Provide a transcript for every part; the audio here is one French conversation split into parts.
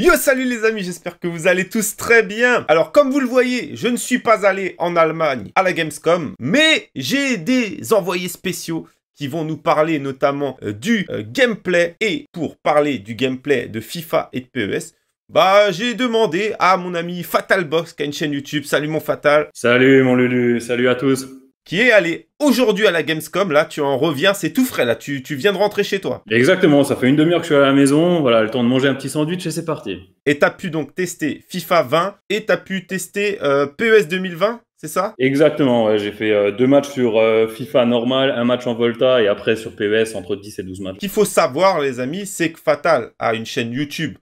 Yo salut les amis, j'espère que vous allez tous très bien. Alors comme vous le voyez, je ne suis pas allé en Allemagne à la Gamescom, mais j'ai des envoyés spéciaux qui vont nous parler notamment euh, du euh, gameplay. Et pour parler du gameplay de FIFA et de PES, bah j'ai demandé à mon ami Fatalbox qui a une chaîne YouTube. Salut mon Fatal. Salut mon Lulu, salut à tous qui est allé aujourd'hui à la Gamescom. Là, tu en reviens, c'est tout frais. Là, tu, viens de rentrer chez toi. Exactement, ça fait une demi-heure que je suis à la maison. Voilà, le temps de manger un petit sandwich et c'est parti. Et as pu donc tester FIFA 20 et as pu tester euh, PES 2020 c'est ça Exactement, j'ai fait euh, deux matchs sur euh, FIFA normal, un match en Volta et après sur PES entre 10 et 12 matchs. Qu'il faut savoir les amis, c'est que Fatal a une chaîne YouTube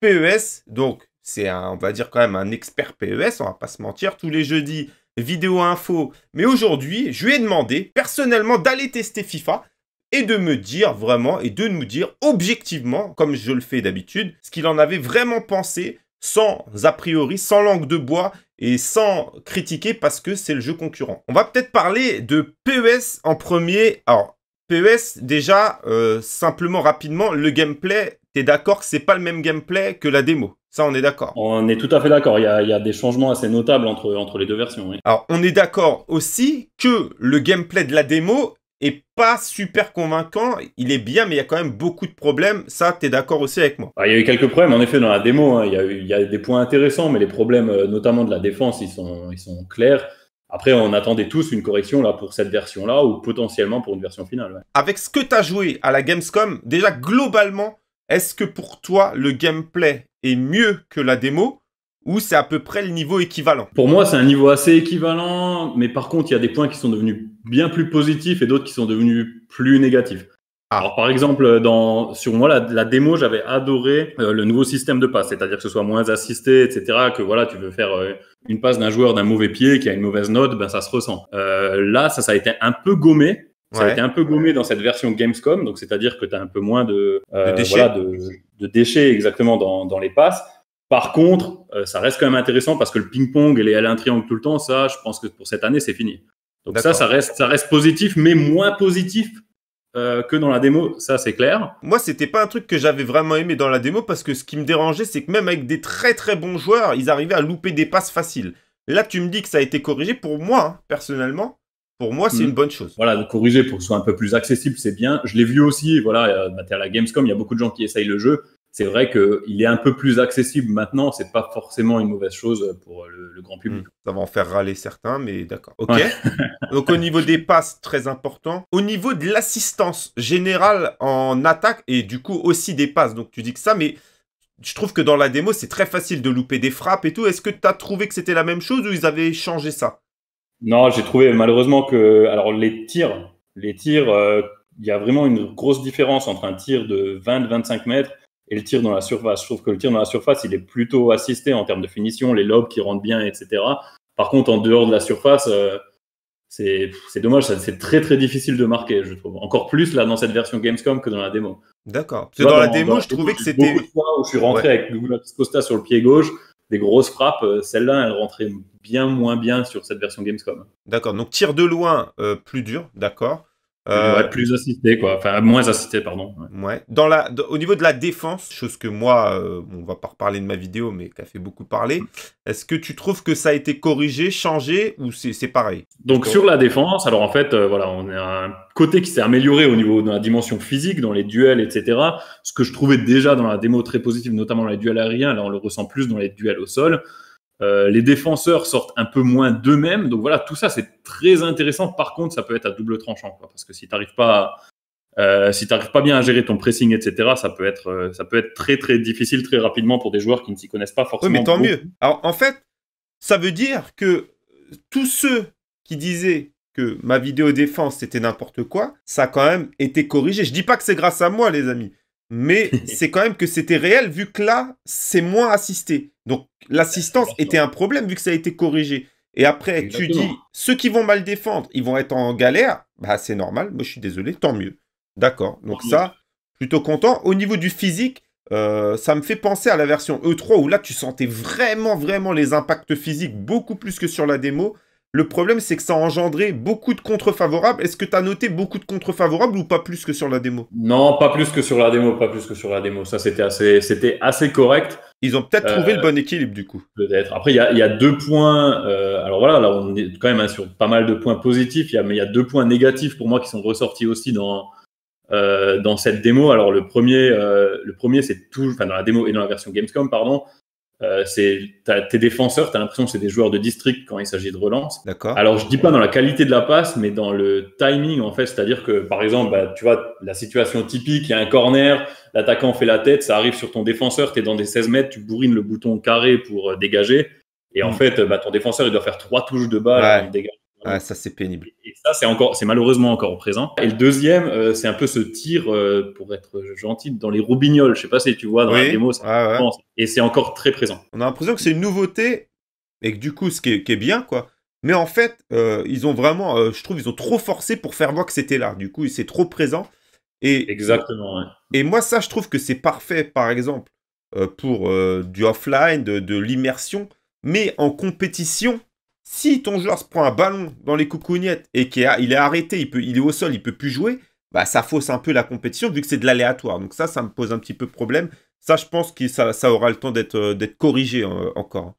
PES, donc c'est on va dire quand même un expert PES, on va pas se mentir, tous les jeudis vidéo info. Mais aujourd'hui, je lui ai demandé personnellement d'aller tester FIFA et de me dire vraiment et de nous dire objectivement, comme je le fais d'habitude, ce qu'il en avait vraiment pensé sans a priori, sans langue de bois et sans critiquer parce que c'est le jeu concurrent. On va peut-être parler de PES en premier. Alors, PES, déjà, euh, simplement, rapidement, le gameplay, es d'accord que c'est pas le même gameplay que la démo ça, on est d'accord. On est tout à fait d'accord. Il, y a des changements assez notables entre, les deux versions. Alors, on est d'accord aussi que le gameplay de la démo est pas super convaincant. Il est bien, mais il y a quand même beaucoup de problèmes. Ça, tu es d'accord aussi avec moi bah, Il y a eu quelques problèmes, en effet, dans la démo. Hein. Il, y a des points intéressants, mais les problèmes, euh, notamment de la défense, ils sont clairs. Après, on attendait tous une correction là pour cette version-là ou potentiellement pour une version finale. Avec ce que tu as joué à la Gamescom, déjà globalement, est-ce que pour toi le gameplay est mieux que la démo ou c'est à peu près le niveau équivalent Pour moi, c'est un niveau assez équivalent, mais par contre, il y a des points qui sont devenus bien plus positifs et d'autres qui sont devenus plus négatifs. Ah. Alors par exemple, dans, sur moi, la, démo, j'avais adoré euh, le nouveau système de passe, c'est-à-dire que ce soit moins assisté, etc., que voilà, tu veux faire euh, une passe d'un joueur d'un mauvais pied qui a une mauvaise note, ben ça se ressent. Euh, là, ça, ça a été un peu gommé. Ça a été un peu gommé dans cette version Gamescom, donc c'est-à-dire que tu as un peu moins de, euh, déchets. Voilà, de, déchets exactement dans, dans les passes. Par contre, ça reste quand même intéressant parce que le ping-pong et les L1 triangle tout le temps, ça, je pense que pour cette année, c'est fini. Donc ça, ça reste, ça reste positif, mais moins positif euh, que dans la démo, ça c'est clair. Moi, c'était pas un truc que j'avais vraiment aimé dans la démo parce que ce qui me dérangeait, c'est que même avec des très très bons joueurs, ils arrivaient à louper des passes faciles. Là, tu me dis que ça a été corrigé pour moi, hein, personnellement. Pour moi, c'est hmm. une bonne chose. Voilà, de corriger pour que ce soit un peu plus accessible, c'est bien. Je l'ai vu aussi, voilà, euh, à la Gamescom, il y a beaucoup de gens qui essayent le jeu c'est vrai qu'il est un peu plus accessible maintenant. C'est pas forcément une mauvaise chose pour le, grand public. Hmm. ça va en faire râler certains, mais d'accord. Ok. Donc au niveau des passes, très important. Au niveau de l'assistance générale en attaque et du coup aussi des passes. Donc tu dis que ça, mais je trouve que dans la démo, c'est très facile de louper des frappes et tout. Est-ce que tu as trouvé que c'était la même chose ou ils avaient changé ça Non, j'ai trouvé malheureusement que alors les tirs, les tirs, euh, il y a vraiment une grosse différence entre un tir de 20-25 mètres et le tir dans la surface. Je trouve que le tir dans la surface, il est plutôt assisté en termes de finition, les lobes qui rentrent bien, etc. Par contre, en dehors de la surface, euh, c'est dommage, c'est très très difficile de marquer, je trouve. Encore plus là dans cette version Gamescom que dans la démo. D'accord. Parce dans, la démo, je trouvais que c'était. Beaucoup de fois où je suis rentré avec Douglas Costa sur le pied gauche, des grosses frappes. Euh, celle-là, elle rentrait bien moins bien sur cette version Gamescom. D'accord. Donc tir de loin, euh, plus dur, d'accord. Euh, plus assisté, quoi. Enfin, moins assisté, pardon. Ouais. Dans la, au niveau de la défense, chose que moi, euh, on va pas reparler de ma vidéo, mais qui a fait beaucoup parler, mm. est-ce que tu trouves que ça a été corrigé, changé, ou c'est pareil Donc, sur la défense, alors en fait, euh, voilà, on a un côté qui s'est amélioré au niveau de la dimension physique, dans les duels, etc. Ce que je trouvais déjà dans la démo très positive, notamment dans les duels aériens, là, on le ressent plus dans les duels au sol. Euh, les défenseurs sortent un peu moins d'eux-mêmes. Donc voilà, tout ça, c'est très intéressant. Par contre, ça peut être à double tranchant. parce que si tu n'arrives pas, euh, pas bien à gérer ton pressing, etc., ça peut, être, euh, ça peut être très, très difficile très rapidement pour des joueurs qui ne s'y connaissent pas forcément. mais tant mieux. en fait, ça veut dire que tous ceux qui disaient que ma vidéo défense, c'était n'importe quoi, ça a quand même été corrigé. Je dis pas que c'est grâce à moi, les amis mais c'est quand même que c'était réel vu que là, c'est moins assisté. Donc l'assistance était un problème vu que ça a été corrigé. Et après, tu dis, ceux qui vont mal défendre, ils vont être en galère. Bah, c'est normal. Moi, je suis désolé. Tant mieux. D'accord. Donc ça, plutôt content. Au niveau du physique, euh, ça me fait penser à la version E3 où là, tu sentais vraiment, vraiment les impacts physiques beaucoup plus que sur la démo. Le problème, c'est que ça a engendré beaucoup de contre-favorables. Est-ce que tu as noté beaucoup de contre-favorables ou pas plus que sur la démo Non, pas plus que sur la démo, pas plus que sur la démo. Ça, c'était assez, c'était assez correct. Ils ont peut-être trouvé le euh, bon équilibre du coup. Peut-être. Après, il y, a, deux points. Euh, alors voilà, là, on est quand même hein, sur pas mal de points positifs, y a, mais il y a deux points négatifs pour moi qui sont ressortis aussi dans, euh, dans cette démo. Alors le premier, le premier c'est tout, enfin dans la démo et dans la version Gamescom, pardon, euh, tes défenseurs, tu as l'impression que c'est des joueurs de district quand il s'agit de relance. D'accord. Alors, je dis pas dans la qualité de la passe, mais dans le timing, en fait. C'est-à-dire que, par exemple, bah, tu vois, la situation typique, il y a un corner, l'attaquant fait la tête, ça arrive sur ton défenseur, tu es dans des 16 mètres, tu bourrines le bouton carré pour euh, dégager. Et en mm. fait, bah, ton défenseur, il doit faire trois touches de balle dégage ah, ça, c'est pénible. Et ça, c'est encore, c'est malheureusement encore présent. Et le deuxième, euh, c'est un peu ce tir, euh, pour être gentil, dans les roubignoles. Je sais pas si tu vois dans les la démo, ah, Et c'est encore très présent. On a l'impression que c'est une nouveauté et que du coup, ce qui est, bien, quoi. Mais en fait, euh, ils ont vraiment, je trouve, ils ont trop forcé pour faire voir que c'était là. Du coup, c'est trop présent. Et, Exactement. Et moi, ça, je trouve que c'est parfait, par exemple, pour du offline, de l'immersion. Mais en compétition, si ton joueur se prend un ballon dans les coucougnettes et qu'il est, est arrêté, il, peut, est au sol, il peut plus jouer, bah, ça fausse un peu la compétition vu que c'est de l'aléatoire. Donc ça, ça me pose un petit peu problème. Ça, je pense que ça aura le temps d'être euh, corrigé euh, encore.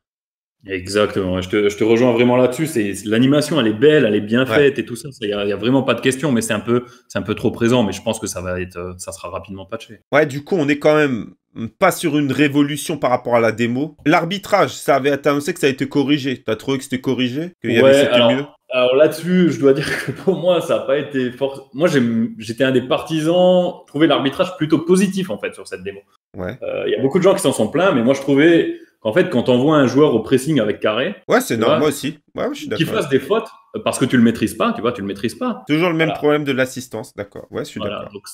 Exactement, je te, rejoins vraiment là-dessus. L'animation, elle est belle, elle est bien faite et tout ça. Il n'y a, vraiment pas de question, mais c'est un, peu, un peu trop présent. Mais je pense que ça, va être, euh, ça sera rapidement patché. Ouais, du coup, on est quand même mm, pas sur une révolution par rapport à la démo. L'arbitrage, ça avait annoncé que ça a été corrigé. Tu as trouvé que c'était corrigé ouais, alors, mieux alors là-dessus, je dois dire que pour moi, ça n'a pas été fort. Moi, j'étais un des partisans, je trouvais l'arbitrage plutôt positif en fait sur cette démo. Il ouais. euh, y a beaucoup de gens qui s'en sont plaints, mais moi, je trouvais en fait, quand on voit un joueur au pressing avec carré, ouais, c'est normal aussi. fasse des fautes parce que tu le maîtrises pas, tu vois, tu le maîtrises pas. Toujours le même problème de l'assistance, d'accord. je suis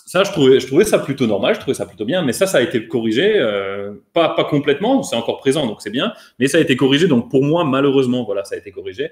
ça, je trouvais, je trouvais ça plutôt normal, je trouvais ça plutôt bien, mais ça, ça a été corrigé, euh, pas pas complètement, c'est encore présent, donc c'est bien, mais ça a été corrigé. Donc pour moi, malheureusement, voilà, ça a été corrigé.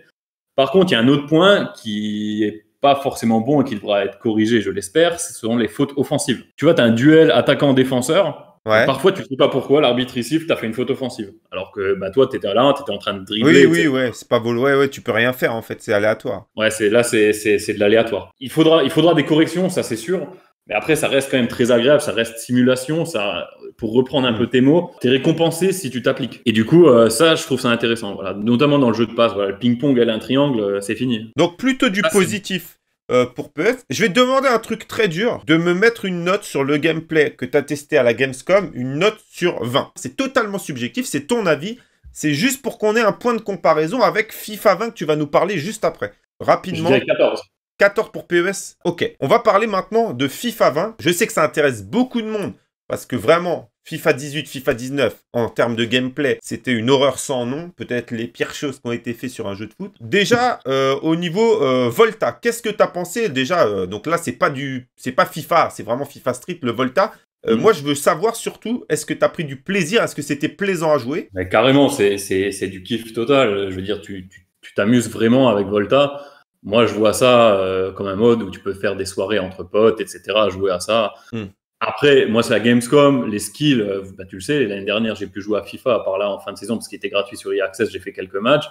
Par contre, il y a un autre point qui est pas forcément bon et qui devra être corrigé, je l'espère, ce sont les fautes offensives. Tu vois, tu as un duel attaquant-défenseur. Parfois, tu ne sais pas pourquoi l'arbitre tu as fait une faute offensive. Alors que bah, toi, étais là, étais en train de dribbler. Oui, oui, ouais, c'est pas volo, ouais, ouais, tu peux rien faire en fait, c'est aléatoire. Ouais, c'est là, c'est de l'aléatoire. Il faudra, il faudra des corrections, ça c'est sûr. Et après, ça reste quand même très agréable, ça reste simulation, ça, pour reprendre un peu mm. tes mots, t'es récompensé si tu t'appliques. Et du coup, euh, ça, je trouve ça intéressant, voilà. Notamment dans le jeu de passe, voilà. Le ping-pong, elle a un triangle, euh, c'est fini. Donc, plutôt du ah, positif. Euh, pour PS, Je vais demander un truc très dur, de me mettre une note sur le gameplay que tu testé à la Gamescom, une note sur 20. C'est totalement subjectif, c'est ton avis, c'est juste pour qu'on ait un point de comparaison avec FIFA 20 que tu vas nous parler juste après. Rapidement. J'ai 14. 14 pour PES. Ok, on va parler maintenant de FIFA 20. Je sais que ça intéresse beaucoup de monde parce que vraiment, FIFA 18, FIFA 19, en termes de gameplay, c'était une horreur sans nom. Peut-être les pires choses qui ont été faites sur un jeu de foot. Déjà, euh, au niveau euh, Volta, qu'est-ce que tu as pensé Déjà, euh, donc là, c'est pas du, c'est pas FIFA, c'est vraiment FIFA Street, le Volta. Mm. Moi, je veux savoir surtout, est-ce que tu as pris du plaisir Est-ce que c'était plaisant à jouer Mais Carrément, c'est du kiff total. Je veux dire, tu t'amuses vraiment avec Volta. Moi, je vois ça euh, comme un mode où tu peux faire des soirées entre potes, etc., jouer à ça. Hmm. Après, moi, c'est la Gamescom, les skills, euh, bah, tu le sais, l'année dernière, j'ai pu jouer à FIFA, à part là, en fin de saison, parce qu'il était gratuit sur e-access, j'ai fait quelques matchs.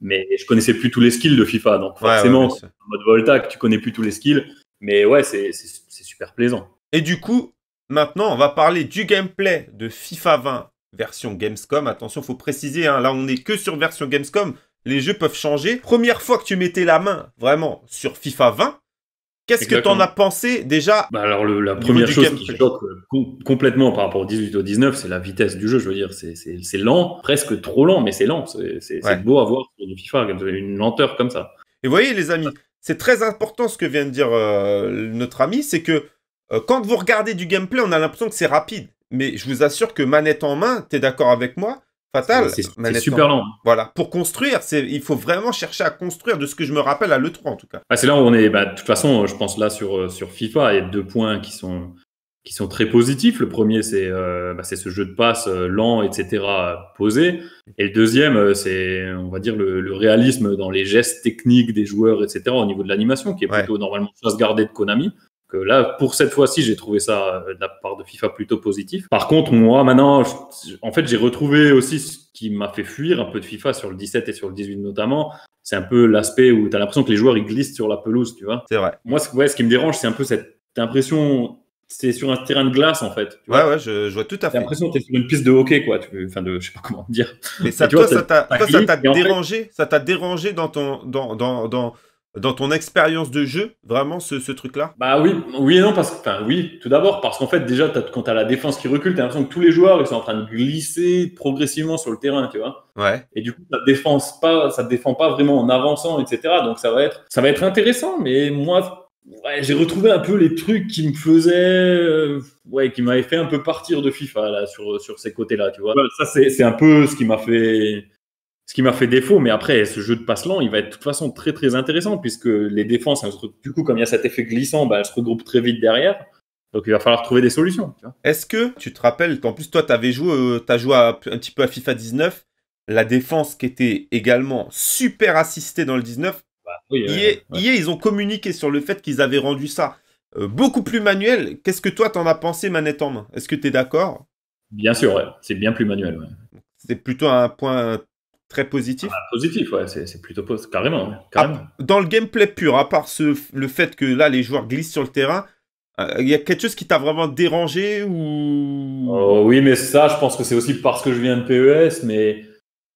Mais je connaissais plus tous les skills de FIFA. Donc, forcément, en mode Voltac, tu connais plus tous les skills. Mais ouais, c'est super plaisant. Et du coup, maintenant, on va parler du gameplay de FIFA 20 version Gamescom. Attention, faut préciser, hein, là, on n'est que sur version Gamescom les jeux peuvent changer. Première fois que tu mettais la main vraiment sur FIFA 20, Qu'est-ce que tu en as pensé déjà bah, Alors la première chose qui choque euh, complètement par rapport au 18 au 19, c'est la vitesse du jeu. Je veux dire, c'est lent, presque trop lent, mais c'est lent. C'est beau à voir sur du FIFA, une lenteur comme ça. Et vous voyez les amis, c'est très important ce que vient de dire euh, notre ami, c'est que euh, quand vous regardez du gameplay, on a l'impression que c'est rapide. Mais je vous assure que manette en main, tu es d'accord avec moi, Fatal, c'est super lent. Voilà, pour construire, il faut vraiment chercher à construire, de ce que je me rappelle à l'E3 en tout cas. Ah, c'est là où on est, bah, de toute façon, euh, je pense là sur, euh, sur FIFA, il y a deux points qui sont, qui sont très positifs. Le premier, c'est euh, bah, ce jeu de passe lent, etc., posé. Et le deuxième, c'est, on va dire, le, réalisme dans les gestes techniques des joueurs, etc., au niveau de l'animation, qui est plutôt normalement chasse gardée de Konami que là, pour cette fois-ci, j'ai trouvé ça euh, de la part de FIFA plutôt positif. Par contre, moi, maintenant, en fait, j'ai retrouvé aussi ce qui m'a fait fuir un peu de FIFA sur le 17 et sur le 18 notamment. C'est un peu l'aspect où tu as l'impression que les joueurs, ils glissent sur la pelouse, tu vois. C'est vrai. Moi, ce, ouais, ce qui me dérange, c'est un peu cette impression c'est sur un terrain de glace en fait. ouais, ouais, je, vois tout à fait. J'ai l'impression que tu es sur une piste de hockey, quoi. enfin, de, je sais pas comment dire. Mais ça, toi, ça t'a dérangé, ça t'a dérangé dans ton, dans, dans, dans, dans ton expérience de jeu, vraiment ce, truc-là Bah oui, oui et non, parce que, oui, tout d'abord, parce qu'en fait, déjà, as, quand t'as la défense qui recule, as l'impression que tous les joueurs, ils sont en train de glisser progressivement sur le terrain, tu vois. Ouais. Et du coup, ça ne pas, ça défend pas vraiment en avançant, etc. Donc ça va être, ça va être intéressant, mais moi, j'ai retrouvé un peu les trucs qui me faisaient, euh, ouais, qui m'avaient fait un peu partir de FIFA, là, sur, sur ces côtés-là, tu vois. Ça, c'est un peu ce qui m'a fait, ce qui m'a fait défaut. Mais après, ce jeu de passe lent, il va être de toute façon très très intéressant puisque les défenses, du coup, comme il y a cet effet glissant, bah, elles se regroupent très vite derrière. Donc il va falloir trouver des solutions. Est-ce que tu te rappelles en plus, toi, tu avais joué, euh, as joué un petit peu à FIFA 19, la défense qui était également super assistée dans le 19. Bah, ils ont communiqué sur le fait qu'ils avaient rendu ça euh, beaucoup plus manuel. Qu'est-ce que toi, t'en as pensé, manette en main Est-ce que tu es d'accord Bien sûr, c'est bien plus manuel. C'est plutôt un point Très positif. Ah, positif, ouais, c'est plutôt positif, carrément, ah, dans le gameplay pur, à part le fait que là, les joueurs glissent sur le terrain, euh, il y a quelque chose qui t'a vraiment dérangé ou oh Oui, mais ça, je pense que c'est aussi parce que je viens de PES, mais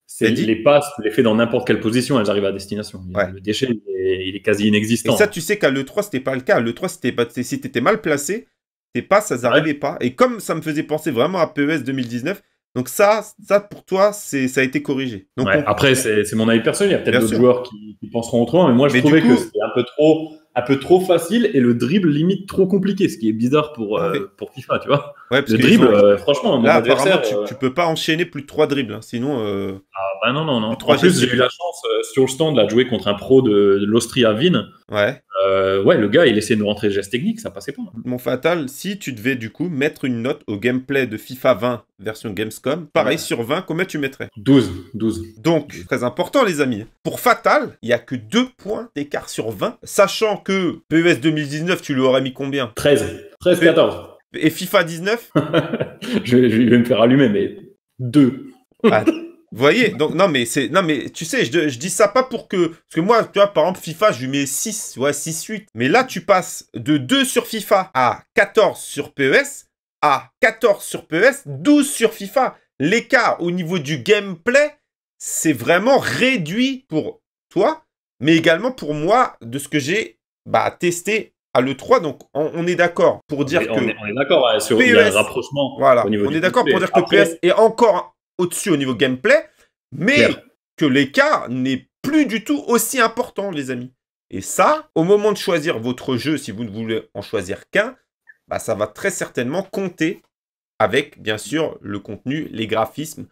c'est les passes, tu les fais dans n'importe quelle position, elles arrivent à destination. Le déchet, il est, quasi inexistant. Et ça, tu sais qu'à l'E3, c'était pas le cas. L'E3, si étais mal placé, tes passes, ça n'arrivaient pas. Et comme ça me faisait penser vraiment à PES 2019, donc ça, ça pour toi, c'est ça a été corrigé. Donc Après, c'est mon avis personnel. Il y a peut-être d'autres joueurs qui, penseront autrement, mais moi je trouvais que c'était un peu trop, un peu trop facile et le dribble limite trop compliqué, ce qui est bizarre pour euh, pour FIFA, tu vois. le dribble, euh, franchement, là adversaire, euh, tu, peux pas enchaîner plus de trois dribbles, hein. sinon. Ah bah non non non. en j'ai eu la chance sur le stand de de jouer contre un pro de, l'Austria Wien. Ouais. Euh, ouais, le gars, il laissait nous rentrer le geste technique, ça passait pas. Mon fatal, si tu devais du coup mettre une note au gameplay de FIFA 20 version Gamescom, pareil sur 20, combien tu mettrais 12, 12. Donc, très important les amis. Pour Fatal, il n'y a que 2 points d'écart sur 20, sachant que PES 2019, tu lui aurais mis combien 13, 13, 14. Et FIFA 19 je, vais me faire allumer, mais 2. Vous voyez Donc, non, mais c'est. Non, mais tu sais, je, dis ça pas pour que. Parce que moi, tu vois, par exemple, FIFA, je lui mets 6, ouais, 6, 8. Mais là, tu passes de 2 sur FIFA à 14 sur PES, à 14 sur PES, 12 sur FIFA. L'écart au niveau du gameplay, c'est vraiment réduit pour toi, mais également pour moi, de ce que j'ai bah, testé à l'E3, donc on, est d'accord pour dire que. on est, d'accord sur PES, rapprochement. au niveau on est d'accord pour dire que PES e est encore au-dessus au niveau gameplay, mais que l'écart n'est plus du tout aussi important, les amis. Et ça, au moment de choisir votre jeu, si vous ne voulez en choisir qu'un, bah, ça va très certainement compter avec, bien sûr, le contenu, les graphismes,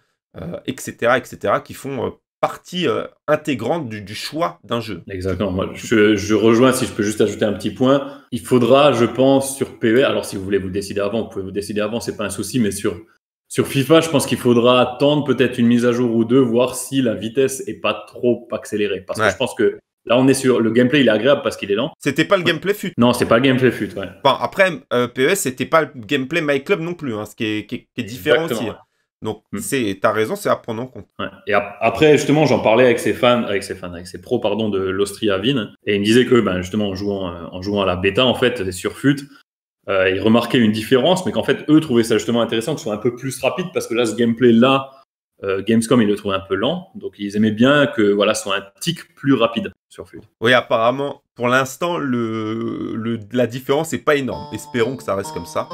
etc., euh, etc., qui font euh, partie euh, intégrante du, choix d'un jeu. Exactement. Je, je, rejoins, si je peux juste ajouter un petit point, il faudra, je pense, sur PE, alors si vous voulez vous décider avant, vous pouvez vous décider avant, c'est pas un souci, mais sur sur FIFA, je pense qu'il faudra attendre peut-être une mise à jour ou deux, voir si la vitesse est pas trop accélérée. Parce que je pense que Là, on est sur le gameplay, il est agréable parce qu'il est lent. C'était pas le gameplay fut. Non, c'est pas le gameplay fut. après, euh, PES, PES, c'était pas le gameplay My Club non plus, hein, ce qui est, qui est, différent aussi. Hein. Donc, tu mm. c'est, raison, c'est à prendre en compte. Et après, justement, j'en parlais avec ses fans, avec ses fans, avec ses pros, pardon, de l'Austria Wien, et ils me disaient que, ben, justement, en jouant, euh, en jouant à la bêta, en fait, sur FUT, euh, ils remarquaient une différence, mais qu'en fait, eux trouvaient ça justement intéressant, que ce soit un peu plus rapide, parce que là, ce gameplay-là, euh, Gamescom, ils le trouvaient un peu lent. Donc, ils aimaient bien que voilà, soit un tic plus rapide sur Oui, apparemment, pour l'instant, le, la différence n'est pas énorme. Espérons que ça reste comme ça.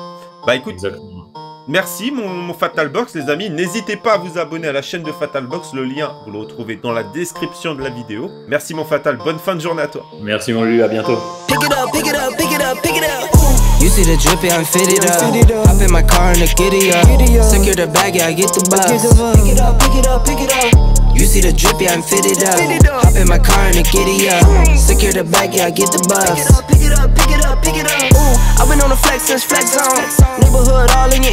Bah écoute. Merci mon, Fatalbox, Fatal Box les amis, n'hésitez pas à vous abonner à la chaîne de Fatal Box, le lien vous le retrouvez dans la description de la vidéo. Merci mon Fatal, bonne fin de journée à toi. Merci mon Lui, à bientôt. You see the drippy, I'm fitted up. Hop in my car and a giddy up. Secure the bag, yeah, I get the bus. Pick it up, pick it up, pick it up. You see the drippy, I'm fitted up. Hop in my car and a giddy up. Secure the bag, yeah, I get the bus. Pick it up, pick it up, pick it up, pick it up. Ooh, I've been on the flex since flex zone. Neighborhood all in your